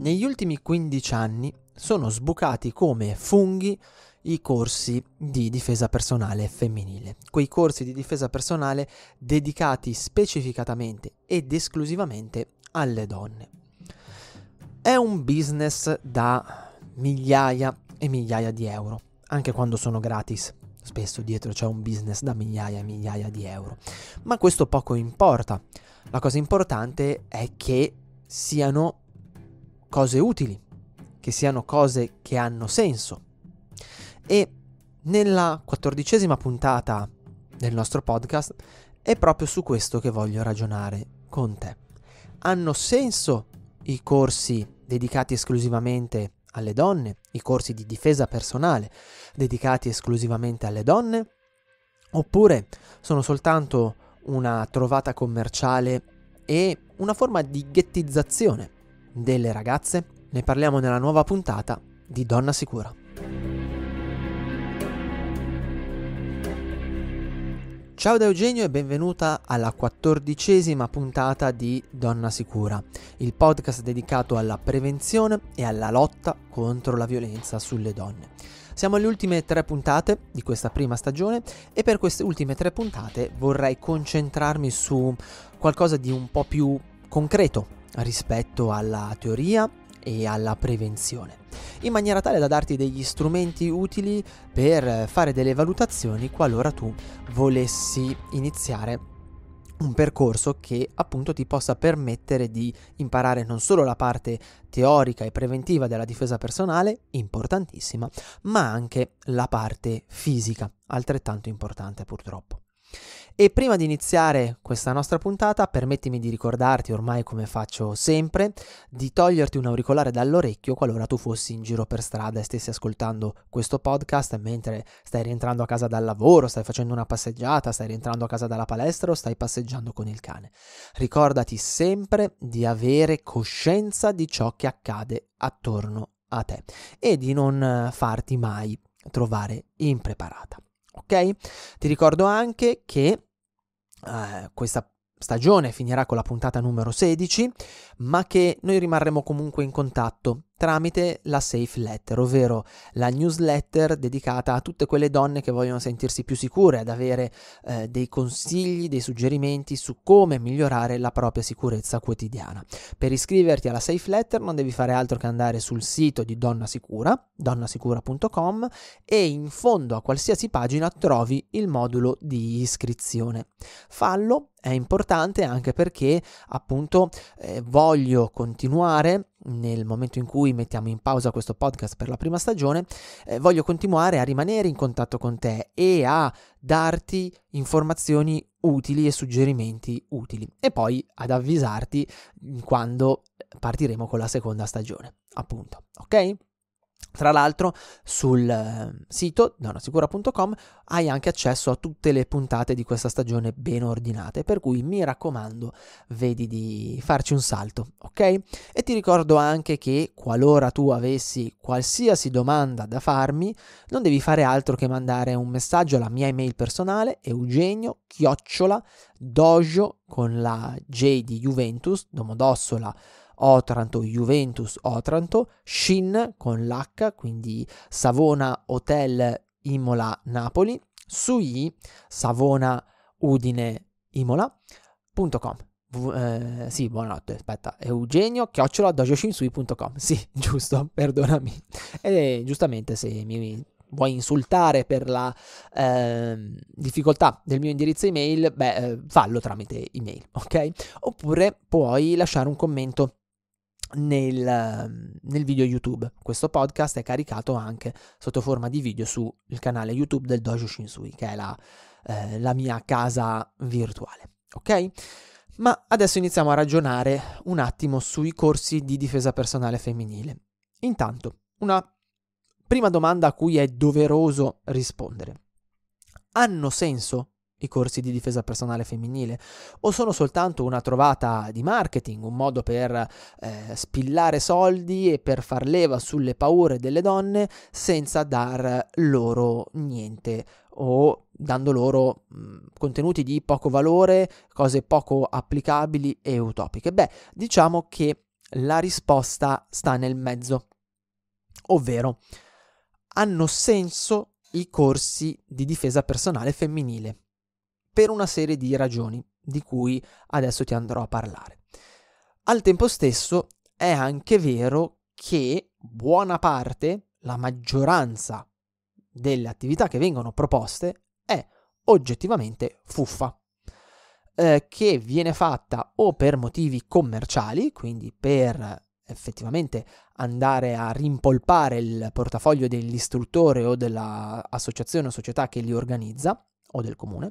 negli ultimi 15 anni sono sbucati come funghi i corsi di difesa personale femminile, quei corsi di difesa personale dedicati specificatamente ed esclusivamente alle donne. È un business da migliaia e migliaia di euro, anche quando sono gratis. Spesso dietro c'è un business da migliaia e migliaia di euro. Ma questo poco importa. La cosa importante è che siano cose utili, che siano cose che hanno senso. E nella quattordicesima puntata del nostro podcast è proprio su questo che voglio ragionare con te. Hanno senso i corsi dedicati esclusivamente alle donne, i corsi di difesa personale dedicati esclusivamente alle donne, oppure sono soltanto una trovata commerciale e una forma di ghettizzazione delle ragazze, ne parliamo nella nuova puntata di Donna Sicura. Ciao da Eugenio e benvenuta alla quattordicesima puntata di Donna Sicura, il podcast dedicato alla prevenzione e alla lotta contro la violenza sulle donne. Siamo alle ultime tre puntate di questa prima stagione e per queste ultime tre puntate vorrei concentrarmi su qualcosa di un po' più concreto rispetto alla teoria e alla prevenzione, in maniera tale da darti degli strumenti utili per fare delle valutazioni qualora tu volessi iniziare un percorso che appunto ti possa permettere di imparare non solo la parte teorica e preventiva della difesa personale, importantissima, ma anche la parte fisica, altrettanto importante purtroppo. E prima di iniziare questa nostra puntata, permettimi di ricordarti, ormai come faccio sempre, di toglierti un auricolare dall'orecchio qualora tu fossi in giro per strada e stessi ascoltando questo podcast mentre stai rientrando a casa dal lavoro, stai facendo una passeggiata, stai rientrando a casa dalla palestra o stai passeggiando con il cane. Ricordati sempre di avere coscienza di ciò che accade attorno a te e di non eh, farti mai trovare impreparata. Ok? Ti ricordo anche che eh, questa stagione finirà con la puntata numero 16, ma che noi rimarremo comunque in contatto tramite la Safe Letter, ovvero la newsletter dedicata a tutte quelle donne che vogliono sentirsi più sicure, ad avere eh, dei consigli, dei suggerimenti su come migliorare la propria sicurezza quotidiana. Per iscriverti alla Safe Letter non devi fare altro che andare sul sito di Donna Sicura, donnasicura.com e in fondo a qualsiasi pagina trovi il modulo di iscrizione. Fallo è importante anche perché appunto eh, voglio continuare nel momento in cui mettiamo in pausa questo podcast per la prima stagione, eh, voglio continuare a rimanere in contatto con te e a darti informazioni utili e suggerimenti utili e poi ad avvisarti quando partiremo con la seconda stagione, appunto, ok? Tra l'altro sul eh, sito donasicura.com hai anche accesso a tutte le puntate di questa stagione ben ordinate, per cui mi raccomando, vedi di farci un salto, ok? E ti ricordo anche che qualora tu avessi qualsiasi domanda da farmi, non devi fare altro che mandare un messaggio alla mia email personale eugenio chiocciola dojo con la J di Juventus, domodossola.com Otranto, Juventus Otranto, Shin con l'H, quindi Savona Hotel Imola Napoli, sui Savona Udine Imola.com. Eh, sì, buonanotte, aspetta, Eugenio chiocciola dojoshinsui.com. Sì, giusto, perdonami. E giustamente se mi vuoi insultare per la eh, difficoltà del mio indirizzo email, beh, eh, fallo tramite email, ok? Oppure puoi lasciare un commento nel, ehm, nel, video YouTube. Questo podcast è caricato anche sotto forma di video sul canale YouTube del Dojo Shinsui, che è la, eh, la mia casa virtuale. Ok? Ma adesso iniziamo a ragionare un attimo sui corsi di difesa personale femminile. Intanto, una prima domanda a cui è doveroso rispondere. Hanno senso i corsi di difesa personale femminile o sono soltanto una trovata di marketing, un modo per eh, spillare soldi e per far leva sulle paure delle donne senza dar loro niente o dando loro mh, mm, contenuti di poco valore, cose poco applicabili e utopiche. Beh, diciamo che la risposta sta nel mezzo, ovvero hanno senso i corsi di difesa personale femminile per una serie di ragioni di cui adesso ti andrò a parlare. Al tempo stesso è anche vero che buona parte, la maggioranza delle attività che vengono proposte è oggettivamente fuffa, eh, che viene fatta o per motivi commerciali, quindi per effettivamente andare a rimpolpare il portafoglio dell'istruttore o dell'associazione o società che li organizza o del comune,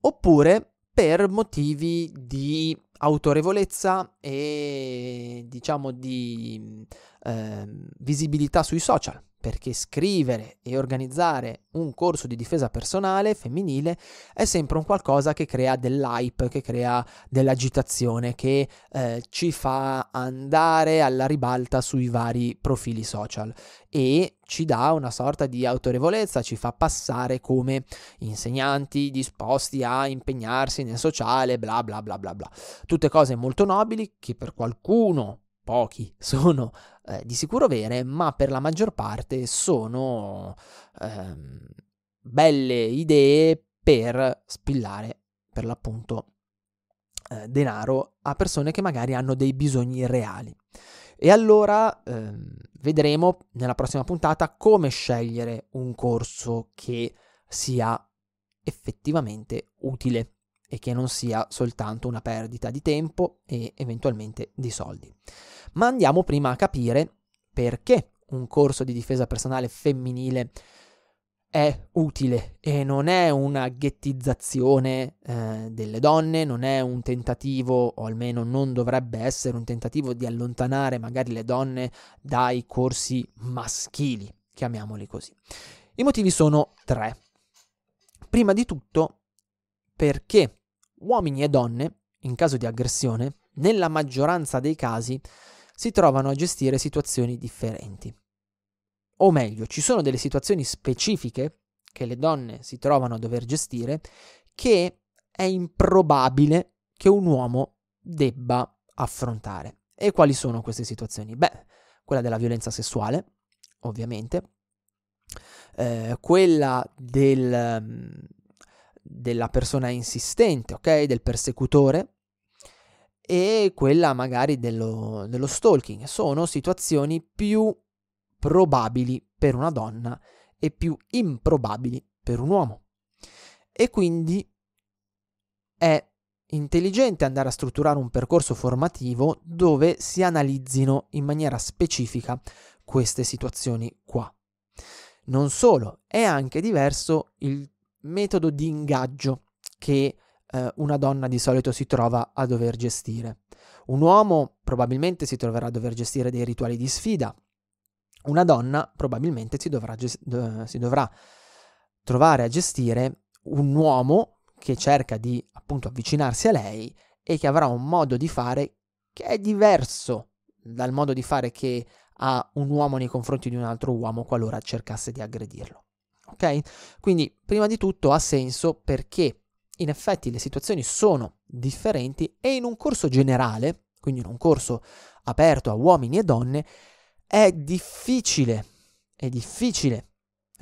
oppure per motivi di autorevolezza e diciamo di eh, visibilità sui social perché scrivere e organizzare un corso di difesa personale femminile è sempre un qualcosa che crea dell'hype, che crea dell'agitazione, che eh, ci fa andare alla ribalta sui vari profili social e ci dà una sorta di autorevolezza, ci fa passare come insegnanti disposti a impegnarsi nel sociale, bla bla bla bla bla. Tutte cose molto nobili che per qualcuno pochi, sono eh, di sicuro vere, ma per la maggior parte sono ehm, belle idee per spillare, per l'appunto, eh, denaro a persone che magari hanno dei bisogni reali. E allora ehm, vedremo nella prossima puntata come scegliere un corso che sia effettivamente utile e che non sia soltanto una perdita di tempo e eventualmente di soldi. Ma andiamo prima a capire perché un corso di difesa personale femminile è utile e non è una ghettizzazione eh, delle donne, non è un tentativo, o almeno non dovrebbe essere un tentativo di allontanare magari le donne dai corsi maschili, chiamiamoli così. I motivi sono tre. Prima di tutto perché uomini e donne, in caso di aggressione, nella maggioranza dei casi si trovano a gestire situazioni differenti. O meglio, ci sono delle situazioni specifiche che le donne si trovano a dover gestire che è improbabile che un uomo debba affrontare. E quali sono queste situazioni? Beh, quella della violenza sessuale, ovviamente, eh, quella del, della persona insistente, ok? Del persecutore e quella magari dello, dello stalking. Sono situazioni più probabili per una donna e più improbabili per un uomo. E quindi è intelligente andare a strutturare un percorso formativo dove si analizzino in maniera specifica queste situazioni qua. Non solo, è anche diverso il metodo di ingaggio che eh, una donna di solito si trova a dover gestire. Un uomo probabilmente si troverà a dover gestire dei rituali di sfida, una donna probabilmente si dovrà, gest- si dovrà trovare a gestire un uomo che cerca di appunto avvicinarsi a lei e che avrà un modo di fare che è diverso dal modo di fare che ha un uomo nei confronti di un altro uomo qualora cercasse di aggredirlo ok? Quindi prima di tutto ha senso perché in effetti le situazioni sono differenti e in un corso generale, quindi in un corso aperto a uomini e donne, è difficile, è difficile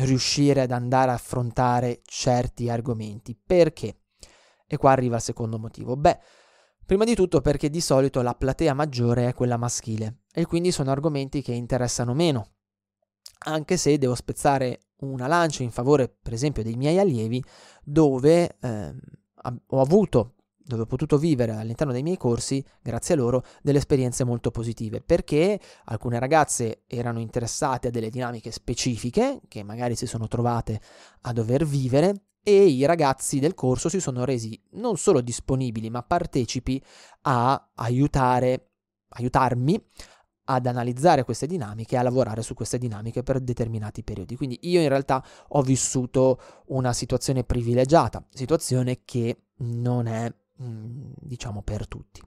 riuscire ad andare a affrontare certi argomenti. Perché? E qua arriva il secondo motivo. Beh, prima di tutto perché di solito la platea maggiore è quella maschile e quindi sono argomenti che interessano meno anche se devo spezzare una lancia in favore, per esempio, dei miei allievi, dove eh, ho avuto, dove ho potuto vivere all'interno dei miei corsi, grazie a loro, delle esperienze molto positive, perché alcune ragazze erano interessate a delle dinamiche specifiche, che magari si sono trovate a dover vivere, e i ragazzi del corso si sono resi non solo disponibili, ma partecipi a aiutare, aiutarmi ad analizzare queste dinamiche e a lavorare su queste dinamiche per determinati periodi. Quindi io in realtà ho vissuto una situazione privilegiata, situazione che non è mm, diciamo per tutti.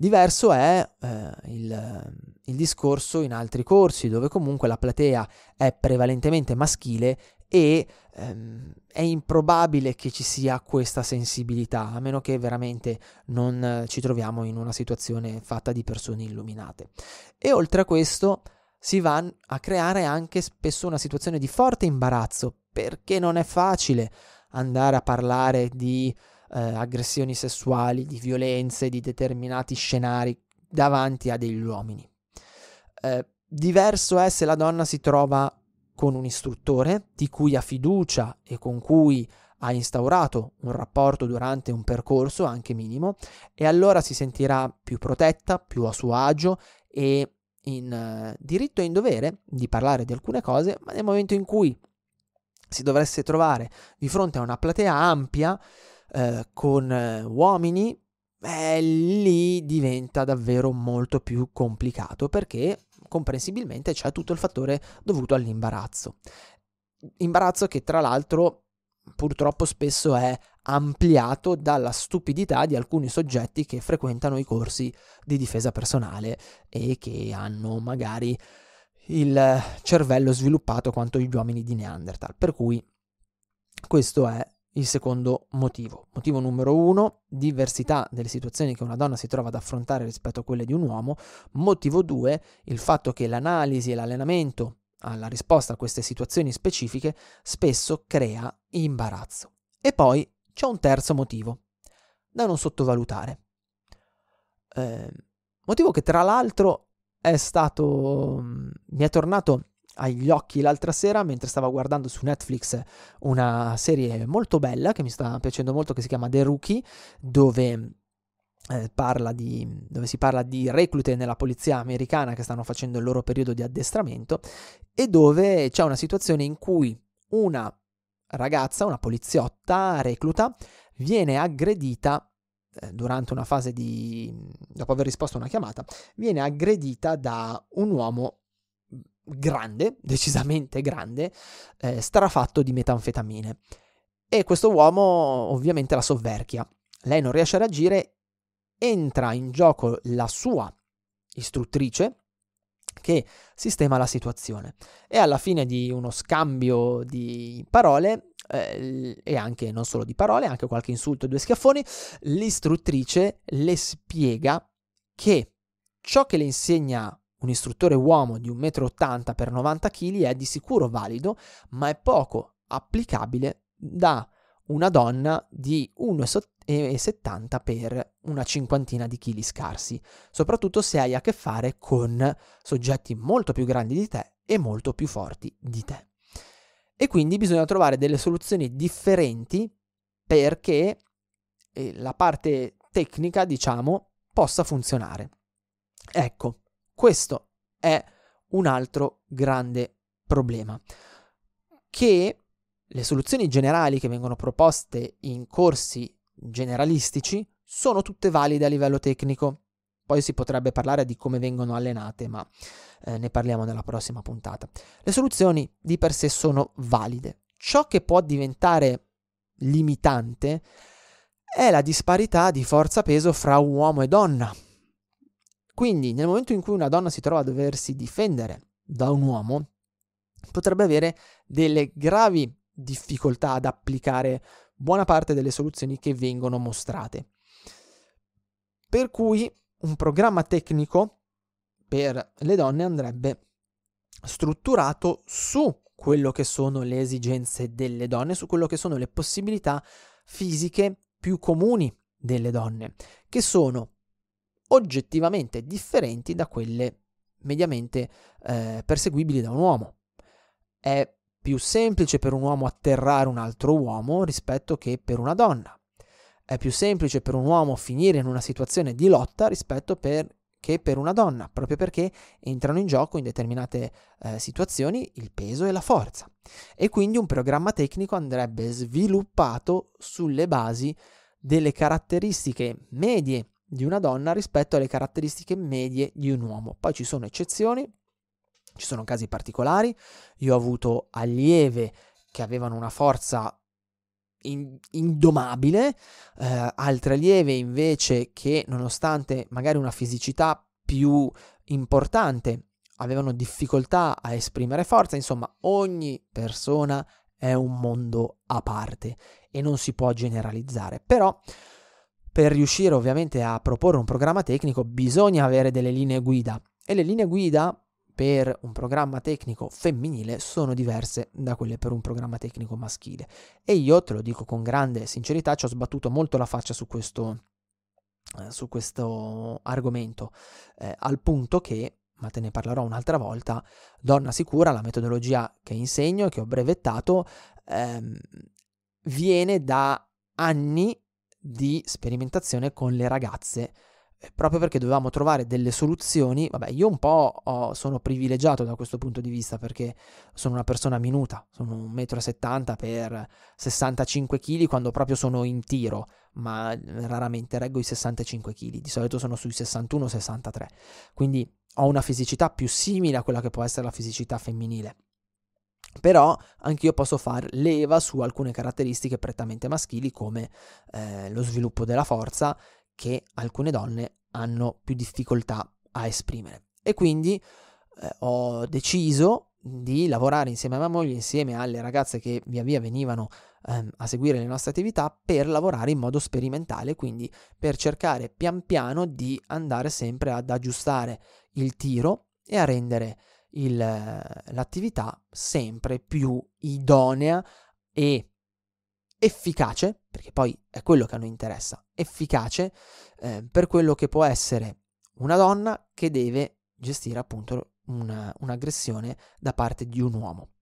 Diverso è eh, il, il, discorso in altri corsi dove comunque la platea è prevalentemente maschile e ehm, è improbabile che ci sia questa sensibilità, a meno che veramente non ci troviamo in una situazione fatta di persone illuminate. E oltre a questo si va a creare anche spesso una situazione di forte imbarazzo, perché non è facile andare a parlare di eh, aggressioni sessuali, di violenze, di determinati scenari davanti a degli uomini. Eh, diverso è se la donna si trova con un istruttore di cui ha fiducia e con cui ha instaurato un rapporto durante un percorso anche minimo e allora si sentirà più protetta, più a suo agio e in eh, diritto e in dovere di parlare di alcune cose, ma nel momento in cui si dovesse trovare di fronte a una platea ampia eh, con eh, uomini, eh, lì diventa davvero molto più complicato perché comprensibilmente c'è tutto il fattore dovuto all'imbarazzo. Imbarazzo che tra l'altro purtroppo spesso è ampliato dalla stupidità di alcuni soggetti che frequentano i corsi di difesa personale e che hanno magari il cervello sviluppato quanto gli uomini di Neanderthal. Per cui questo è il secondo motivo. Motivo numero uno, diversità delle situazioni che una donna si trova ad affrontare rispetto a quelle di un uomo. Motivo due, il fatto che l'analisi e l'allenamento alla risposta a queste situazioni specifiche spesso crea imbarazzo. E poi c'è un terzo motivo, da non sottovalutare. Eh, motivo che tra l'altro è stato... Mm, mi è tornato agli occhi l'altra sera mentre stavo guardando su Netflix una serie molto bella che mi sta piacendo molto che si chiama The Rookie dove eh, parla di, dove si parla di reclute nella polizia americana che stanno facendo il loro periodo di addestramento e dove c'è una situazione in cui una ragazza, una poliziotta recluta, viene aggredita eh, durante una fase di... dopo aver risposto a una chiamata, viene aggredita da un uomo grande, decisamente grande, eh, strafatto di metanfetamine. E questo uomo ovviamente la sovverchia. Lei non riesce a reagire, entra in gioco la sua istruttrice che sistema la situazione. E alla fine di uno scambio di parole, eh, e anche non solo di parole, anche qualche insulto e due schiaffoni, l'istruttrice le spiega che ciò che le insegna un istruttore uomo di 1,80 m per 90 kg è di sicuro valido, ma è poco applicabile da una donna di 1,70 per una cinquantina di chili scarsi, soprattutto se hai a che fare con soggetti molto più grandi di te e molto più forti di te. E quindi bisogna trovare delle soluzioni differenti perché eh, la parte tecnica, diciamo, possa funzionare. Ecco, questo è un altro grande problema che le soluzioni generali che vengono proposte in corsi generalistici sono tutte valide a livello tecnico. Poi si potrebbe parlare di come vengono allenate, ma eh, ne parliamo nella prossima puntata. Le soluzioni di per sé sono valide. Ciò che può diventare limitante è la disparità di forza peso fra uomo e donna, quindi nel momento in cui una donna si trova a doversi difendere da un uomo, potrebbe avere delle gravi difficoltà ad applicare buona parte delle soluzioni che vengono mostrate. Per cui un programma tecnico per le donne andrebbe strutturato su quello che sono le esigenze delle donne, su quello che sono le possibilità fisiche più comuni delle donne, che sono oggettivamente differenti da quelle mediamente eh, perseguibili da un uomo. È più semplice per un uomo atterrare un altro uomo rispetto che per una donna. È più semplice per un uomo finire in una situazione di lotta rispetto per, che per una donna, proprio perché entrano in gioco in determinate eh, situazioni il peso e la forza. E quindi un programma tecnico andrebbe sviluppato sulle basi delle caratteristiche medie di una donna rispetto alle caratteristiche medie di un uomo. Poi ci sono eccezioni, ci sono casi particolari, io ho avuto allieve che avevano una forza in, indomabile, eh, altre allieve invece che nonostante magari una fisicità più importante avevano difficoltà a esprimere forza, insomma ogni persona è un mondo a parte e non si può generalizzare, però per riuscire ovviamente a proporre un programma tecnico bisogna avere delle linee guida e le linee guida per un programma tecnico femminile sono diverse da quelle per un programma tecnico maschile. E io te lo dico con grande sincerità, ci ho sbattuto molto la faccia su questo, eh, su questo argomento, eh, al punto che, ma te ne parlerò un'altra volta, Donna Sicura, la metodologia che insegno e che ho brevettato, ehm, viene da anni di sperimentazione con le ragazze eh, proprio perché dovevamo trovare delle soluzioni. Vabbè, io un po' ho, sono privilegiato da questo punto di vista perché sono una persona minuta, sono 1,70 m per 65 kg quando proprio sono in tiro, ma eh, raramente reggo i 65 kg, di solito sono sui 61-63, quindi ho una fisicità più simile a quella che può essere la fisicità femminile. Però anch'io posso far leva su alcune caratteristiche prettamente maschili come eh, lo sviluppo della forza che alcune donne hanno più difficoltà a esprimere. E quindi eh, ho deciso di lavorare insieme a mia moglie, insieme alle ragazze che via via venivano ehm, a seguire le nostre attività per lavorare in modo sperimentale, quindi per cercare pian piano di andare sempre ad aggiustare il tiro e a rendere il, l'attività sempre più idonea e efficace, perché poi è quello che a noi interessa, efficace eh, per quello che può essere una donna che deve gestire appunto una, un'aggressione da parte di un uomo.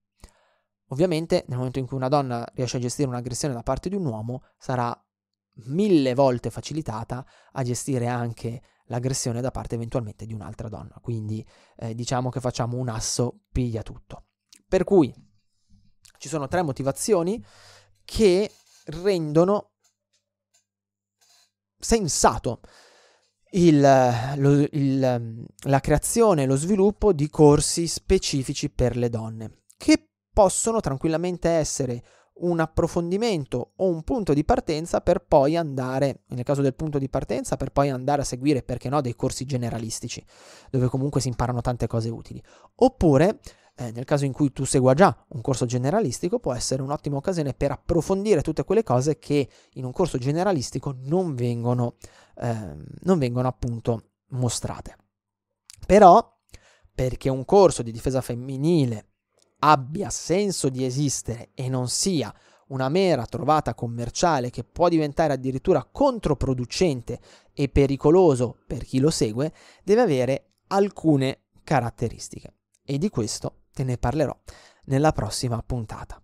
Ovviamente nel momento in cui una donna riesce a gestire un'aggressione da parte di un uomo sarà mille volte facilitata a gestire anche l'aggressione da parte eventualmente di un'altra donna. Quindi eh, diciamo che facciamo un asso piglia tutto. Per cui ci sono tre motivazioni che rendono sensato il, lo, il, la creazione e lo sviluppo di corsi specifici per le donne, che possono tranquillamente essere un approfondimento o un punto di partenza per poi andare, nel caso del punto di partenza, per poi andare a seguire, perché no, dei corsi generalistici, dove comunque si imparano tante cose utili. Oppure, eh, nel caso in cui tu segua già un corso generalistico, può essere un'ottima occasione per approfondire tutte quelle cose che in un corso generalistico non vengono, eh, non vengono appunto mostrate. Però, perché un corso di difesa femminile abbia senso di esistere e non sia una mera trovata commerciale che può diventare addirittura controproducente e pericoloso per chi lo segue, deve avere alcune caratteristiche. E di questo te ne parlerò nella prossima puntata.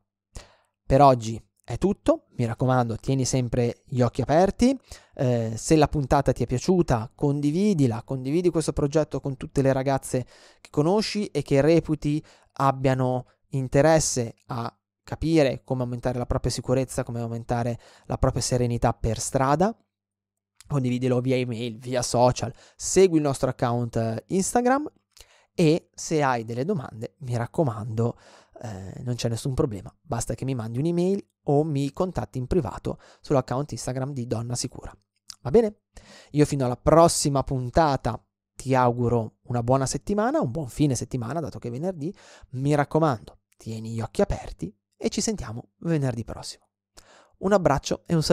Per oggi è tutto, mi raccomando tieni sempre gli occhi aperti, eh, se la puntata ti è piaciuta condividila, condividi questo progetto con tutte le ragazze che conosci e che reputi abbiano interesse a capire come aumentare la propria sicurezza, come aumentare la propria serenità per strada. Condividilo via email, via social, segui il nostro account eh, Instagram e se hai delle domande, mi raccomando, eh, non c'è nessun problema, basta che mi mandi un'email o mi contatti in privato sull'account Instagram di Donna Sicura. Va bene? Io fino alla prossima puntata ti auguro una buona settimana, un buon fine settimana, dato che è venerdì. Mi raccomando, tieni gli occhi aperti e ci sentiamo venerdì prossimo. Un abbraccio e un saluto.